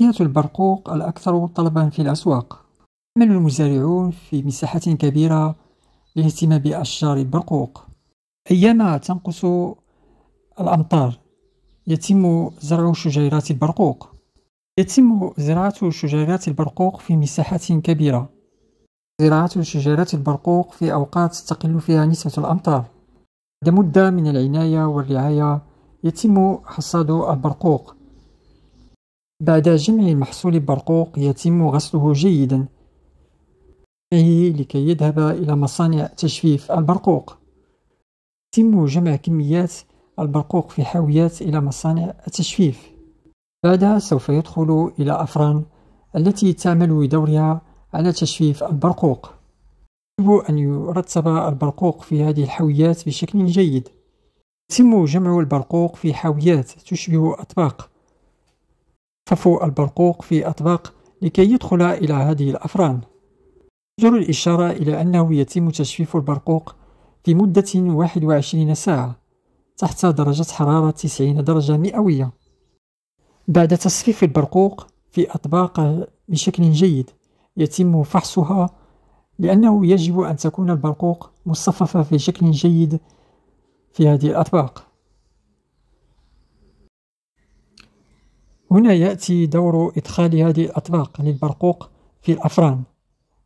بقية البرقوق الأكثر طلبا في الأسواق يعمل المزارعون في مساحات كبيرة للاهتمام بأشجار البرقوق أيام تنقص الأمطار يتم زرع شجيرات البرقوق يتم زراعة شجيرات البرقوق في مساحات كبيرة زراعة شجيرات البرقوق في أوقات تقل فيها نسبة الأمطار بعد مدة من العناية والرعاية يتم حصاد البرقوق بعد جمع محصول البرقوق يتم غسله جيدا لكي يذهب إلى مصانع تجفيف البرقوق يتم جمع كميات البرقوق في حاويات إلى مصانع التجفيف بعدها سوف يدخل إلى أفران التي تعمل بدورها على تجفيف البرقوق يجب أن يرتب البرقوق في هذه الحاويات بشكل جيد يتم جمع البرقوق في حاويات تشبه أطباق ففو البرقوق في أطباق لكي يدخل إلى هذه الأفران جر الإشارة إلى أنه يتم تجفيف البرقوق في مدة 21 ساعة تحت درجة حرارة 90 درجة مئوية بعد تصفيف البرقوق في أطباق بشكل جيد يتم فحصها لأنه يجب أن تكون البرقوق مصففة في شكل جيد في هذه الأطباق هنا يأتي دور إدخال هذه الأطباق للبرقوق في الأفران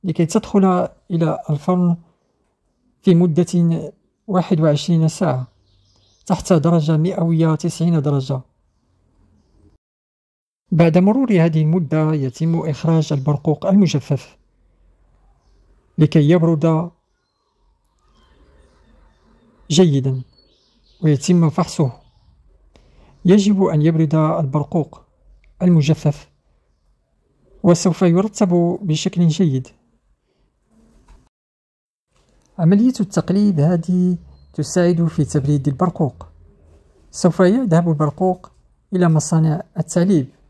لكي تدخل إلى الفرن في مدة 21 ساعة تحت درجة مئوية 90 درجة بعد مرور هذه المدة يتم إخراج البرقوق المجفف لكي يبرد جيدا ويتم فحصه يجب أن يبرد البرقوق المجفف وسوف يرتب بشكل جيد عملية التقليب هذه تساعد في تبريد البرقوق سوف يذهب البرقوق إلى مصانع التعليب